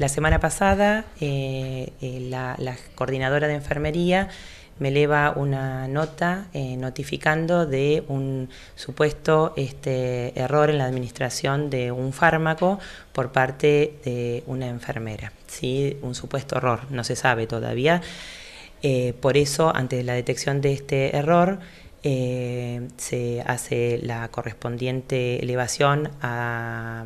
La semana pasada, eh, eh, la, coordinadora de enfermería me eleva una nota eh, notificando de un supuesto este, error en la administración de un fármaco por parte de una enfermera. ¿sí? Un supuesto error, no se sabe todavía. por eso, ante la detección de este error, eh, se hace la correspondiente elevación a,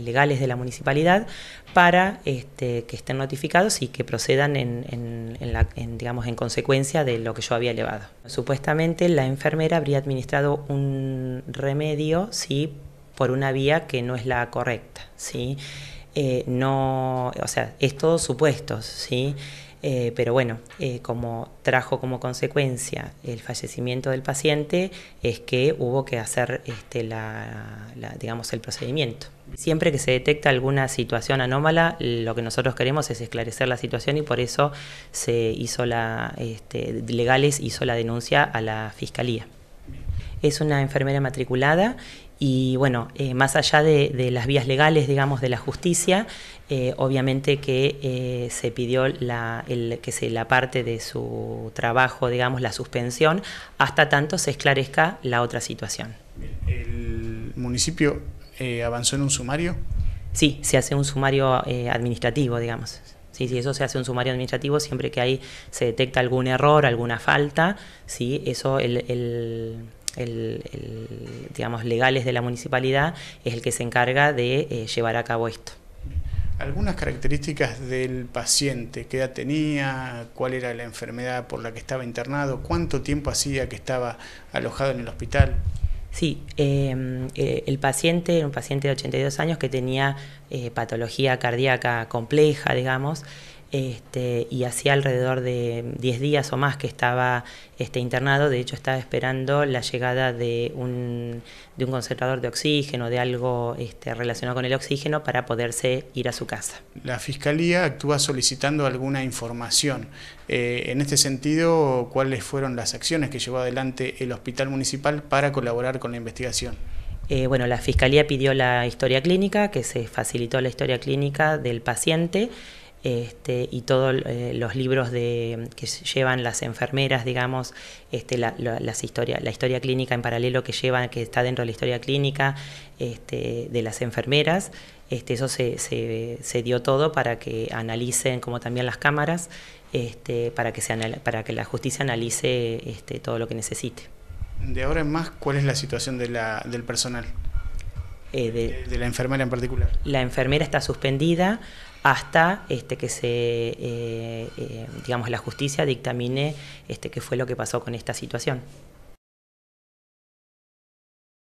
legales de la municipalidad para este, que estén notificados y que procedan en, digamos, en consecuencia de lo que yo había elevado. Supuestamente la enfermera habría administrado un remedio ¿sí? por una vía que no es la correcta. ¿sí? Eh, no, o sea, es todo supuestos, ¿sí? Eh, pero bueno, eh, como trajo como consecuencia el fallecimiento del paciente, es que hubo que hacer este, digamos, el procedimiento. Siempre que se detecta alguna situación anómala, lo que nosotros queremos es esclarecer la situación y por eso se hizo la, este, Legales hizo la denuncia a la Fiscalía. Es una enfermera matriculada y bueno, eh, más allá de, las vías legales, digamos, de la justicia, eh, obviamente que eh, se pidió la, el, que se la parte de su trabajo, digamos, la suspensión, hasta tanto se esclarezca la otra situación. ¿El municipio avanzó en un sumario? Sí, se hace un sumario administrativo, digamos. Sí, sí, eso se hace un sumario administrativo siempre que ahí se detecta algún error, alguna falta, sí, eso el el, digamos, legales de la municipalidad es el que se encarga de eh, llevar a cabo esto. ¿Algunas características del paciente? ¿Qué edad tenía? ¿Cuál era la enfermedad por la que estaba internado? ¿Cuánto tiempo hacía que estaba alojado en el hospital? Sí, em, eh, el paciente era un paciente de 82 años que tenía eh, patología cardíaca compleja, digamos, este, y hacía alrededor de 10 días o más que estaba este, internado, de hecho estaba esperando la llegada de un, de concentrador de oxígeno, de algo este, relacionado con el oxígeno para poderse ir a su casa. La Fiscalía actúa solicitando alguna información. Eh, en este sentido, ¿cuáles fueron las acciones que llevó adelante el Hospital Municipal para colaborar con la investigación? Eh, bueno, la Fiscalía pidió la historia clínica, que se facilitó la historia clínica del paciente. Este, y todos eh, los libros de, que llevan las enfermeras, digamos, este, la, las historia, la historia clínica en paralelo que llevan, que está dentro de la historia clínica este, de las enfermeras. Este, eso se, dio todo para que analicen, como también las cámaras, para, que se para que la justicia analice todo lo que necesite. De ahora en más, ¿cuál es la situación del personal? Eh, eh, de, la enfermera en particular. La enfermera está suspendida hasta este, que se, eh, digamos, la justicia dictamine este, qué fue lo que pasó con esta situación.